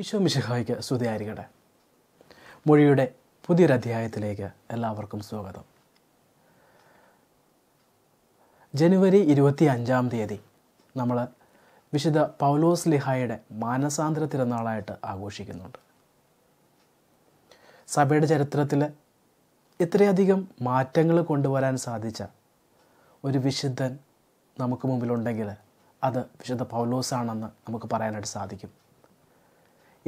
ഈശോ മിശിഹായിക്ക് സ്തുതിയായിരിക്കട്ടെ മൊഴിയുടെ പുതിയൊരധ്യായത്തിലേക്ക് എല്ലാവർക്കും സ്വാഗതം ജനുവരി ഇരുപത്തി അഞ്ചാം തീയതി നമ്മൾ വിശുദ്ധ പൗലോസ് ലിഹായുടെ മാനസാന്തര തിരുനാളായിട്ട് ആഘോഷിക്കുന്നുണ്ട് സഭയുടെ ചരിത്രത്തിൽ ഇത്രയധികം മാറ്റങ്ങൾ കൊണ്ടുവരാൻ സാധിച്ച ഒരു വിശുദ്ധൻ നമുക്ക് മുമ്പിലുണ്ടെങ്കിൽ അത് വിശുദ്ധ പൗലോസാണെന്ന് നമുക്ക് പറയാനായിട്ട് സാധിക്കും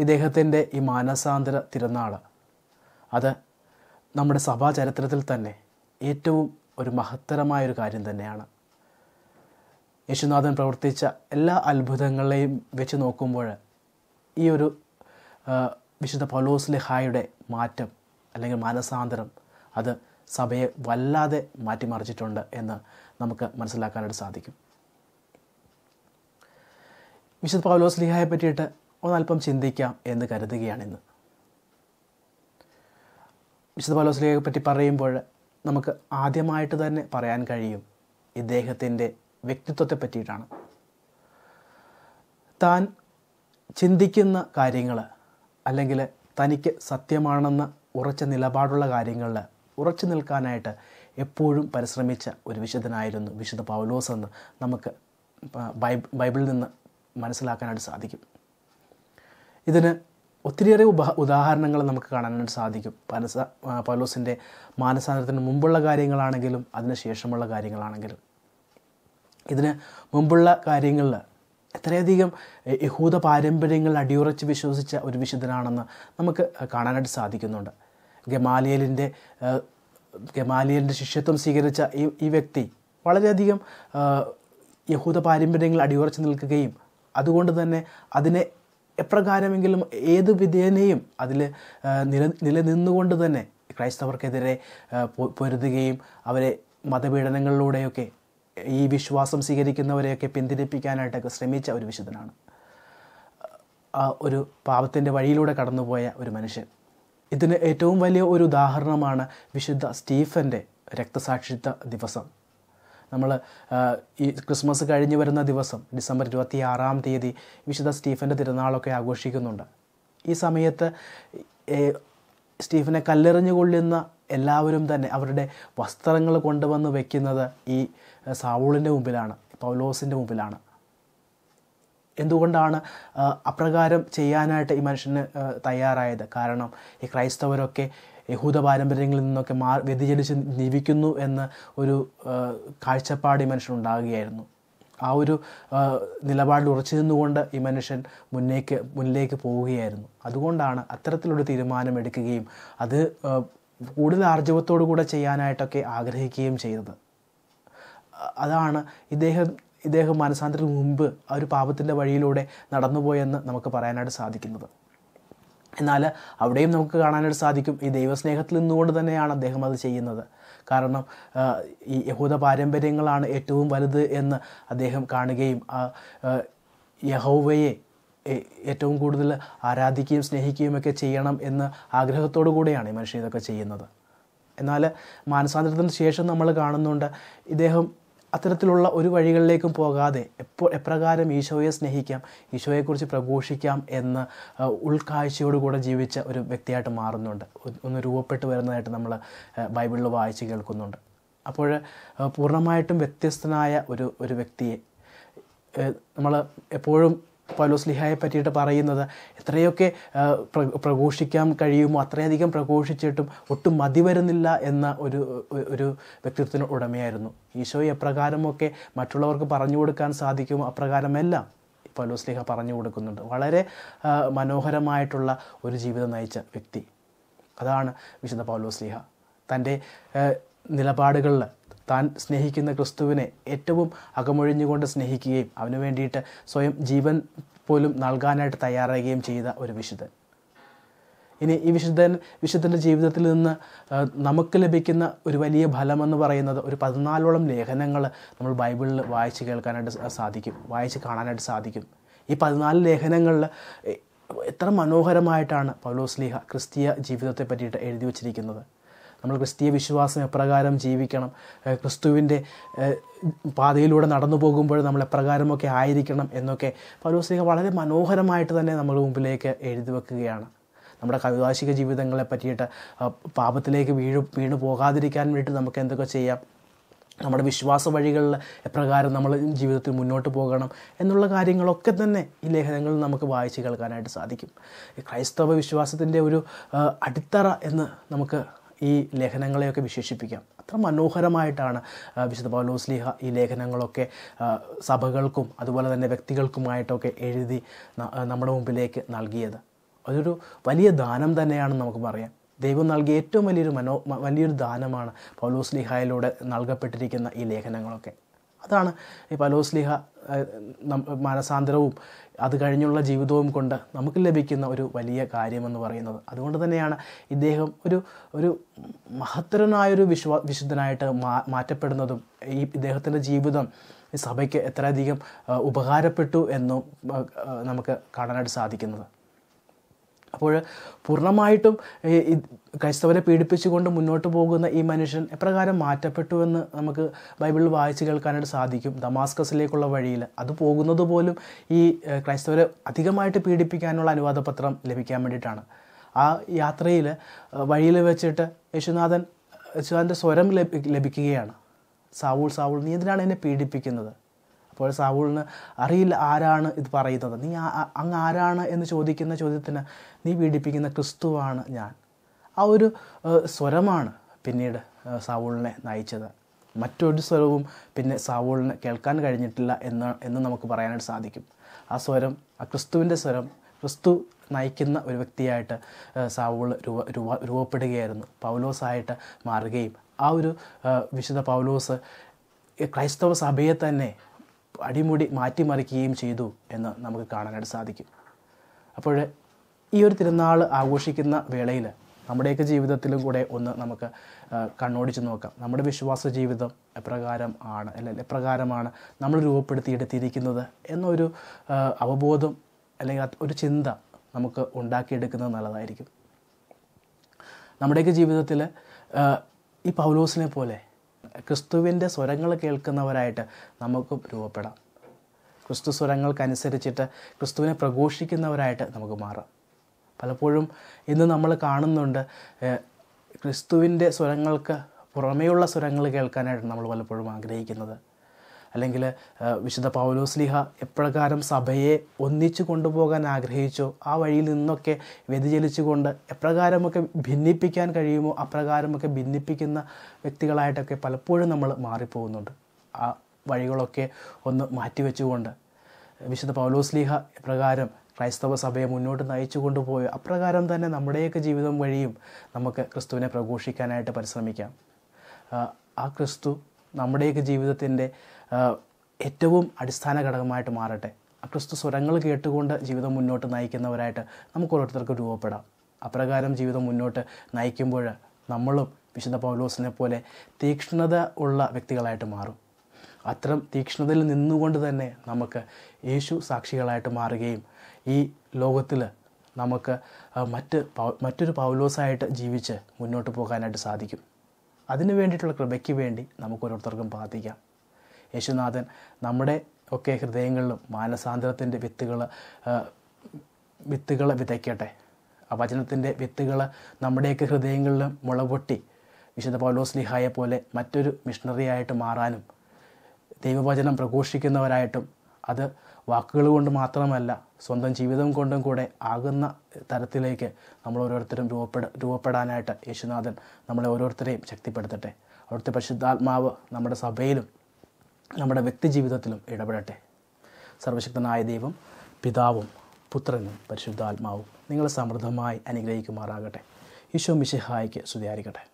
ഇദ്ദേഹത്തിൻ്റെ ഈ മാനസാന്തര തിരുനാൾ അത് നമ്മുടെ സഭാ ചരിത്രത്തിൽ തന്നെ ഏറ്റവും ഒരു മഹത്തരമായ ഒരു കാര്യം തന്നെയാണ് യേശുനാഥൻ പ്രവർത്തിച്ച എല്ലാ അത്ഭുതങ്ങളെയും വെച്ച് നോക്കുമ്പോൾ ഈ ഒരു വിശുദ്ധ പൗലോസ് ലിഹായുടെ മാറ്റം അല്ലെങ്കിൽ മാനസാന്തരം അത് സഭയെ വല്ലാതെ മാറ്റിമറിച്ചിട്ടുണ്ട് എന്ന് നമുക്ക് മനസ്സിലാക്കാനായിട്ട് സാധിക്കും വിശുദ്ധ പൗലോസ് ലിഹായെ പറ്റിയിട്ട് ഒന്നല്പം ചിന്തിക്കാം എന്ന് കരുതുകയാണിന്ന് വിശുദ്ധ പലോസ്ലിയെ പറ്റി പറയുമ്പോൾ നമുക്ക് ആദ്യമായിട്ട് തന്നെ പറയാൻ കഴിയും ഇദ്ദേഹത്തിൻ്റെ വ്യക്തിത്വത്തെ പറ്റിയിട്ടാണ് താൻ ചിന്തിക്കുന്ന കാര്യങ്ങൾ അല്ലെങ്കിൽ തനിക്ക് സത്യമാണെന്ന് ഉറച്ച നിലപാടുള്ള കാര്യങ്ങളിൽ ഉറച്ചു നിൽക്കാനായിട്ട് എപ്പോഴും പരിശ്രമിച്ച ഒരു വിശുദ്ധനായിരുന്നു വിശുദ്ധ പൗലോസ് എന്ന് നമുക്ക് ബൈബിളിൽ നിന്ന് മനസ്സിലാക്കാനായിട്ട് സാധിക്കും ഇതിന് ഒത്തിരിയേറെ ഉപ ഉദാഹരണങ്ങൾ നമുക്ക് കാണാനായിട്ട് സാധിക്കും പനസ പലോസിൻ്റെ മാനസാന്തരത്തിന് മുമ്പുള്ള കാര്യങ്ങളാണെങ്കിലും അതിന് ശേഷമുള്ള കാര്യങ്ങളാണെങ്കിലും ഇതിന് മുമ്പുള്ള കാര്യങ്ങളിൽ എത്രയധികം യഹൂദ പാരമ്പര്യങ്ങൾ അടിയുറച്ച് വിശ്വസിച്ച ഒരു വിശുദ്ധനാണെന്ന് നമുക്ക് കാണാനായിട്ട് സാധിക്കുന്നുണ്ട് ഗമാലിയലിൻ്റെ ഗമാലിയലിൻ്റെ ശിഷ്യത്വം സ്വീകരിച്ച ഈ ഈ വ്യക്തി വളരെയധികം യഹൂദ പാരമ്പര്യങ്ങൾ അടിയുറച്ച് നിൽക്കുകയും അതുകൊണ്ട് തന്നെ അതിനെ എപ്രകാരമെങ്കിലും ഏത് വിധേനയും അതിൽ നില നിലനിന്നുകൊണ്ട് തന്നെ ക്രൈസ്തവർക്കെതിരെ പൊരുതുകയും അവരെ മതപീഡനങ്ങളിലൂടെയൊക്കെ ഈ വിശ്വാസം സ്വീകരിക്കുന്നവരെയൊക്കെ പിന്തിരിപ്പിക്കാനായിട്ടൊക്കെ ശ്രമിച്ച ഒരു വിശുദ്ധനാണ് ഒരു പാപത്തിൻ്റെ വഴിയിലൂടെ കടന്നുപോയ ഒരു മനുഷ്യൻ ഇതിന് ഏറ്റവും വലിയ ഒരു ഉദാഹരണമാണ് വിശുദ്ധ സ്റ്റീഫൻ്റെ രക്തസാക്ഷിത്വ ദിവസം നമ്മൾ ഈ ക്രിസ്മസ് കഴിഞ്ഞ് വരുന്ന ദിവസം ഡിസംബർ ഇരുപത്തി ആറാം തീയതി വിശുദ്ധ സ്റ്റീഫൻ്റെ തിരുനാളൊക്കെ ആഘോഷിക്കുന്നുണ്ട് ഈ സമയത്ത് സ്റ്റീഫനെ കല്ലെറിഞ്ഞു കൊള്ളുന്ന എല്ലാവരും തന്നെ അവരുടെ വസ്ത്രങ്ങൾ കൊണ്ടുവന്ന് വെക്കുന്നത് ഈ സാവൂളിൻ്റെ മുമ്പിലാണ് പൗലോസിൻ്റെ മുമ്പിലാണ് എന്തുകൊണ്ടാണ് അപ്രകാരം ചെയ്യാനായിട്ട് ഈ മനുഷ്യന് തയ്യാറായത് കാരണം ഈ ക്രൈസ്തവരൊക്കെ യഹൂദ പാരമ്പര്യങ്ങളിൽ നിന്നൊക്കെ മാ വ്യതിചലിച്ച് ജീവിക്കുന്നു എന്ന ഒരു കാഴ്ചപ്പാട് ഈ മനുഷ്യനുണ്ടാകുകയായിരുന്നു ആ ഒരു നിലപാടിൽ ഉറച്ചു നിന്നുകൊണ്ട് ഈ മനുഷ്യൻ മുന്നേക്ക് മുന്നിലേക്ക് പോവുകയായിരുന്നു അതുകൊണ്ടാണ് അത്തരത്തിലൊരു തീരുമാനം എടുക്കുകയും അത് കൂടുതൽ ആർജവത്തോടു കൂടെ ചെയ്യാനായിട്ടൊക്കെ ആഗ്രഹിക്കുകയും ചെയ്തത് അതാണ് ഇദ്ദേഹം ഇദ്ദേഹം മനസാന്തരത്തിന് മുമ്പ് ആ ഒരു പാപത്തിൻ്റെ വഴിയിലൂടെ നടന്നുപോയെന്ന് നമുക്ക് പറയാനായിട്ട് സാധിക്കുന്നത് എന്നാൽ അവിടെയും നമുക്ക് കാണാനായിട്ട് സാധിക്കും ഈ ദൈവസ്നേഹത്തിൽ നിന്നുകൊണ്ട് തന്നെയാണ് അദ്ദേഹം അത് ചെയ്യുന്നത് കാരണം ഈ യഹൂദ പാരമ്പര്യങ്ങളാണ് ഏറ്റവും വലുത് എന്ന് അദ്ദേഹം കാണുകയും യഹോവയെ ഏറ്റവും കൂടുതൽ ആരാധിക്കുകയും സ്നേഹിക്കുകയും ഒക്കെ ചെയ്യണം എന്ന് ആഗ്രഹത്തോടു കൂടെയാണ് ഈ മനുഷ്യൻ ഇതൊക്കെ ചെയ്യുന്നത് എന്നാൽ മാനസാന്തരത്തിന് ശേഷം നമ്മൾ കാണുന്നുണ്ട് ഇദ്ദേഹം അത്തരത്തിലുള്ള ഒരു വഴികളിലേക്കും പോകാതെ എപ്പോൾ എപ്രകാരം ഈശോയെ സ്നേഹിക്കാം ഈശോയെക്കുറിച്ച് പ്രഘോഷിക്കാം എന്ന് ഉൾക്കാഴ്ചയോടുകൂടെ ജീവിച്ച ഒരു വ്യക്തിയായിട്ട് മാറുന്നുണ്ട് ഒന്ന് രൂപപ്പെട്ട് വരുന്നതായിട്ട് നമ്മൾ ബൈബിളിൽ വായിച്ച് കേൾക്കുന്നുണ്ട് അപ്പോൾ പൂർണ്ണമായിട്ടും വ്യത്യസ്തനായ ഒരു ഒരു വ്യക്തിയെ നമ്മൾ എപ്പോഴും പൗലോസ് ലിഹായെ പറ്റിയിട്ട് പറയുന്നത് എത്രയൊക്കെ പ്രഘോഷിക്കാൻ കഴിയുമോ അത്രയധികം പ്രഘോഷിച്ചിട്ടും ഒട്ടും മതി വരുന്നില്ല എന്ന ഒരു ഒരു വ്യക്തിത്വത്തിന് ഉടമയായിരുന്നു ഈശോ എപ്രകാരമൊക്കെ മറ്റുള്ളവർക്ക് പറഞ്ഞു കൊടുക്കാൻ സാധിക്കുമോ അപ്രകാരമെല്ലാം പൗലോസ് ലിഹ പറഞ്ഞു കൊടുക്കുന്നുണ്ട് വളരെ മനോഹരമായിട്ടുള്ള ഒരു ജീവിതം നയിച്ച വ്യക്തി അതാണ് വിശുദ്ധ പൗലോസ് ലിഹ തൻ്റെ നിലപാടുകളിൽ താൻ സ്നേഹിക്കുന്ന ക്രിസ്തുവിനെ ഏറ്റവും അകമൊഴിഞ്ഞുകൊണ്ട് സ്നേഹിക്കുകയും അവന് വേണ്ടിയിട്ട് സ്വയം ജീവൻ പോലും നൽകാനായിട്ട് തയ്യാറാകുകയും ചെയ്ത ഒരു വിശുദ്ധൻ ഇനി ഈ വിശുദ്ധൻ വിശുദ്ധൻ്റെ ജീവിതത്തിൽ നിന്ന് നമുക്ക് ലഭിക്കുന്ന ഒരു വലിയ ഫലമെന്ന് പറയുന്നത് ഒരു പതിനാലോളം ലേഖനങ്ങൾ നമ്മൾ ബൈബിളിൽ വായിച്ച് കേൾക്കാനായിട്ട് സാധിക്കും വായിച്ച് കാണാനായിട്ട് സാധിക്കും ഈ പതിനാല് ലേഖനങ്ങളിൽ എത്ര മനോഹരമായിട്ടാണ് പൗലോസ്ലീഹ ക്രിസ്തീയ ജീവിതത്തെ പറ്റിയിട്ട് എഴുതി വച്ചിരിക്കുന്നത് നമ്മൾ ക്രിസ്തീയ വിശ്വാസം എപ്രകാരം ജീവിക്കണം ക്രിസ്തുവിൻ്റെ പാതയിലൂടെ നടന്നു പോകുമ്പോൾ നമ്മൾ എപ്രകാരമൊക്കെ ആയിരിക്കണം എന്നൊക്കെ പൗലോസ്ലിഹ വളരെ മനോഹരമായിട്ട് തന്നെ നമ്മുടെ മുമ്പിലേക്ക് എഴുതി വെക്കുകയാണ് നമ്മുടെ കൈവാശിക ജീവിതങ്ങളെ പറ്റിയിട്ട് പാപത്തിലേക്ക് വീഴു വീണു പോകാതിരിക്കാൻ വേണ്ടി നമുക്ക് എന്തൊക്കെ ചെയ്യാം നമ്മുടെ വിശ്വാസ വഴികളിൽ എപ്രകാരം നമ്മൾ ജീവിതത്തിൽ മുന്നോട്ട് പോകണം എന്നുള്ള കാര്യങ്ങളൊക്കെ തന്നെ ഈ ലേഖനങ്ങളിൽ നമുക്ക് വായിച്ച് കേൾക്കാനായിട്ട് സാധിക്കും ക്രൈസ്തവ വിശ്വാസത്തിൻ്റെ ഒരു അടിത്തറ എന്ന് നമുക്ക് ഈ ലേഖനങ്ങളെയൊക്കെ വിശേഷിപ്പിക്കാം അത്ര മനോഹരമായിട്ടാണ് വിശുദ്ധ പൗലോസ്ലിഹ ഈ ലേഖനങ്ങളൊക്കെ സഭകൾക്കും അതുപോലെ തന്നെ വ്യക്തികൾക്കുമായിട്ടൊക്കെ എഴുതി നമ്മുടെ മുമ്പിലേക്ക് നൽകിയത് അതൊരു വലിയ ദാനം തന്നെയാണ് നമുക്ക് പറയാം ദൈവം നൽകിയ ഏറ്റവും വലിയൊരു മനോ വലിയൊരു ദാനമാണ് പൗലോസ്ലിഹയിലൂടെ നൽകപ്പെട്ടിരിക്കുന്ന ഈ ലേഖനങ്ങളൊക്കെ അതാണ് ഈ പൗലോസ്ലിഹ മനസാന്തരവും അത് കഴിഞ്ഞുള്ള ജീവിതവും കൊണ്ട് നമുക്ക് ലഭിക്കുന്ന ഒരു വലിയ കാര്യമെന്ന് പറയുന്നത് അതുകൊണ്ട് തന്നെയാണ് ഇദ്ദേഹം ഒരു ഒരു മഹത്തരനായൊരു വിശ്വ വിശുദ്ധനായിട്ട് മാ മാറ്റപ്പെടുന്നതും ഈ ഇദ്ദേഹത്തിൻ്റെ ജീവിതം സഭയ്ക്ക് എത്രയധികം ഉപകാരപ്പെട്ടു എന്നും നമുക്ക് കാണാനായിട്ട് സാധിക്കുന്നത് അപ്പോൾ പൂർണ്ണമായിട്ടും ക്രൈസ്തവരെ പീഡിപ്പിച്ചുകൊണ്ട് മുന്നോട്ട് പോകുന്ന ഈ മനുഷ്യൻ എപ്രകാരം മാറ്റപ്പെട്ടുവെന്ന് നമുക്ക് ബൈബിളിൽ വായിച്ചു കേൾക്കാനായിട്ട് സാധിക്കും ദമാസ്കസിലേക്കുള്ള വഴിയിൽ അത് പോകുന്നത് പോലും ഈ ക്രൈസ്തവരെ അധികമായിട്ട് പീഡിപ്പിക്കാനുള്ള അനുവാദപത്രം ലഭിക്കാൻ വേണ്ടിയിട്ടാണ് ആ യാത്രയിൽ വഴിയിൽ വെച്ചിട്ട് യേശുനാഥൻ യേശുനാഥൻ്റെ സ്വരം ലഭിക്കുകയാണ് സാവൂൾ സാവൂൾ നീ എന്തിനാണ് എന്നെ പീഡിപ്പിക്കുന്നത് അപ്പോൾ സാവൂളിന് അറിയില്ല ആരാണ് ഇത് പറയുന്നത് നീ അങ്ങ് ആരാണ് എന്ന് ചോദിക്കുന്ന ചോദ്യത്തിന് നീ പീഡിപ്പിക്കുന്ന ക്രിസ്തുവാണ് ഞാൻ ആ ഒരു സ്വരമാണ് പിന്നീട് സാവൂളിനെ നയിച്ചത് മറ്റൊരു സ്വരവും പിന്നെ സാവൂളിന് കേൾക്കാൻ കഴിഞ്ഞിട്ടില്ല എന്ന് എന്ന് നമുക്ക് പറയാനായിട്ട് സാധിക്കും ആ സ്വരം ആ ക്രിസ്തുവിൻ്റെ സ്വരം ക്രിസ്തു നയിക്കുന്ന ഒരു വ്യക്തിയായിട്ട് സാവൂൾ രൂപ രൂപ രൂപപ്പെടുകയായിരുന്നു പൗലോസായിട്ട് മാറുകയും ആ ഒരു വിശുദ്ധ പൗലോസ് ക്രൈസ്തവ സഭയെ തന്നെ അടിമുടി മാറ്റിമറിക്കുകയും ചെയ്തു എന്ന് നമുക്ക് കാണാനായിട്ട് സാധിക്കും അപ്പോൾ ഈ ഒരു തിരുനാൾ ആഘോഷിക്കുന്ന വേളയിൽ നമ്മുടെയൊക്കെ ജീവിതത്തിലും കൂടെ ഒന്ന് നമുക്ക് കണ്ണോടിച്ച് നോക്കാം നമ്മുടെ വിശ്വാസ ജീവിതം എപ്രകാരം ആണ് അല്ലെങ്കിൽ എപ്രകാരമാണ് നമ്മൾ രൂപപ്പെടുത്തിയെടുത്തിരിക്കുന്നത് എന്നൊരു അവബോധം അല്ലെങ്കിൽ ഒരു ചിന്ത നമുക്ക് ഉണ്ടാക്കിയെടുക്കുന്നത് നല്ലതായിരിക്കും നമ്മുടെയൊക്കെ ജീവിതത്തിൽ ഈ പൗലോസിനെ പോലെ ക്രിസ്തുവിൻ്റെ സ്വരങ്ങൾ കേൾക്കുന്നവരായിട്ട് നമുക്കും രൂപപ്പെടാം ക്രിസ്തു സ്വരങ്ങൾക്കനുസരിച്ചിട്ട് ക്രിസ്തുവിനെ പ്രഘോഷിക്കുന്നവരായിട്ട് നമുക്ക് മാറാം പലപ്പോഴും ഇന്ന് നമ്മൾ കാണുന്നുണ്ട് ക്രിസ്തുവിൻ്റെ സ്വരങ്ങൾക്ക് പുറമേയുള്ള സ്വരങ്ങൾ കേൾക്കാനായിട്ട് നമ്മൾ പലപ്പോഴും ആഗ്രഹിക്കുന്നത് അല്ലെങ്കിൽ വിശുദ്ധ പൗലോസ്ലിഹ എപ്രകാരം സഭയെ ഒന്നിച്ചു കൊണ്ടുപോകാൻ ആഗ്രഹിച്ചോ ആ വഴിയിൽ നിന്നൊക്കെ വ്യതിചലിച്ചുകൊണ്ട് എപ്രകാരമൊക്കെ ഭിന്നിപ്പിക്കാൻ കഴിയുമോ അപ്രകാരമൊക്കെ ഭിന്നിപ്പിക്കുന്ന വ്യക്തികളായിട്ടൊക്കെ പലപ്പോഴും നമ്മൾ മാറിപ്പോകുന്നുണ്ട് ആ വഴികളൊക്കെ ഒന്ന് മാറ്റിവെച്ചുകൊണ്ട് വിശുദ്ധ പൗലോസ്ലിഹ എപ്രകാരം ക്രൈസ്തവ സഭയെ മുന്നോട്ട് നയിച്ചു കൊണ്ടുപോയി അപ്രകാരം തന്നെ നമ്മുടെയൊക്കെ ജീവിതം വഴിയും നമുക്ക് ക്രിസ്തുവിനെ പ്രഘോഷിക്കാനായിട്ട് പരിശ്രമിക്കാം ആ ക്രിസ്തു നമ്മുടെയൊക്കെ ജീവിതത്തിൻ്റെ ഏറ്റവും അടിസ്ഥാന ഘടകമായിട്ട് മാറട്ടെ ക്രിസ്തു സ്വരങ്ങൾ കേട്ടുകൊണ്ട് ജീവിതം മുന്നോട്ട് നയിക്കുന്നവരായിട്ട് നമുക്ക് ഓരോരുത്തർക്കും രൂപപ്പെടാം അപ്രകാരം ജീവിതം മുന്നോട്ട് നയിക്കുമ്പോൾ നമ്മളും വിശുദ്ധ പൗലോസിനെ പോലെ തീക്ഷ്ണത ഉള്ള വ്യക്തികളായിട്ട് മാറും അത്തരം തീക്ഷ്ണതയിൽ നിന്നുകൊണ്ട് തന്നെ നമുക്ക് യേശു സാക്ഷികളായിട്ട് മാറുകയും ഈ ലോകത്തിൽ നമുക്ക് മറ്റ് മറ്റൊരു പൗലോസായിട്ട് ജീവിച്ച് മുന്നോട്ട് പോകാനായിട്ട് സാധിക്കും അതിനു വേണ്ടിയിട്ടുള്ള കൃപയ്ക്ക് വേണ്ടി നമുക്ക് ഓരോരുത്തർക്കും പ്രാർത്ഥിക്കാം യേശുനാഥൻ നമ്മുടെ ഒക്കെ ഹൃദയങ്ങളിലും മാനസാന്തരത്തിൻ്റെ വിത്തുകൾ വിത്തുകൾ വിതയ്ക്കട്ടെ ആ വചനത്തിൻ്റെ വിത്തുകൾ നമ്മുടെയൊക്കെ ഹൃദയങ്ങളിലും മുളപൊട്ടി വിശുദ്ധ പൗലോസ് ലിഹായെ പോലെ മറ്റൊരു മിഷണറിയായിട്ട് മാറാനും ദൈവവചനം പ്രഘോഷിക്കുന്നവരായിട്ടും അത് വാക്കുകൾ കൊണ്ട് മാത്രമല്ല സ്വന്തം ജീവിതം കൊണ്ടും കൂടെ ആകുന്ന തരത്തിലേക്ക് നമ്മൾ ഓരോരുത്തരും രൂപപ്പെട രൂപപ്പെടാനായിട്ട് യേശുനാഥൻ നമ്മളെ ഓരോരുത്തരെയും ശക്തിപ്പെടുത്തട്ടെ അവിടുത്തെ പരിശുദ്ധാത്മാവ് നമ്മുടെ സഭയിലും നമ്മുടെ വ്യക്തിജീവിതത്തിലും ഇടപെടട്ടെ സർവശക്തനായ ദൈവം പിതാവും പുത്രനും പരിശുദ്ധാത്മാവും നിങ്ങളെ സമൃദ്ധമായി അനുഗ്രഹിക്കുമാറാകട്ടെ ഈശോ മിശിഹായിക്ക് സ്തുതിയായിരിക്കട്ടെ